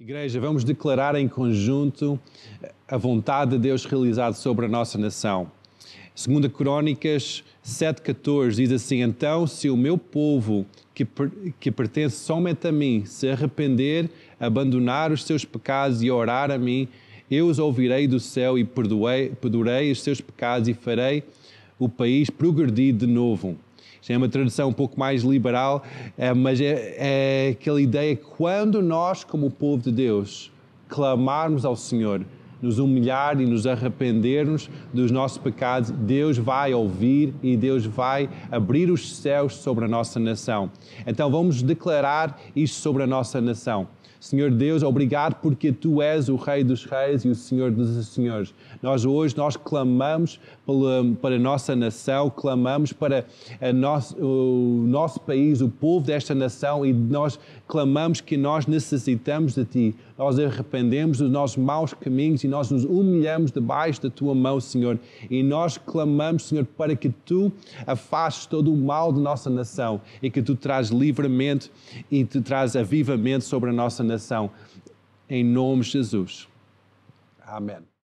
Igreja, vamos declarar em conjunto a vontade de Deus realizada sobre a nossa nação. Segunda Crônicas 7,14 diz assim: Então, se o meu povo, que, que pertence somente a mim, se arrepender, abandonar os seus pecados e orar a mim, eu os ouvirei do céu e perdoei, perdoarei os seus pecados e farei o país progredir de novo. Isto é uma tradução um pouco mais liberal, eh, mas é, é aquela ideia que quando nós, como povo de Deus, clamarmos ao Senhor, nos humilhar e nos arrependermos dos nossos pecados, Deus vai ouvir e Deus vai abrir os céus sobre a nossa nação. Então vamos declarar isto sobre a nossa nação. Senhor Deus, obrigado porque Tu és o Rei dos Reis e o Senhor dos Senhores. Nós hoje nós clamamos pela, para a nossa nação, clamamos para nosso, o nosso país, o povo desta nação e nós clamamos que nós necessitamos de Ti. Nós arrependemos dos nossos maus caminhos nós nos humilhamos debaixo da tua mão, Senhor, e nós clamamos, Senhor, para que tu afastes todo o mal de nossa nação e que tu traz livramento e tu traz avivamento sobre a nossa nação. Em nome de Jesus. Amém.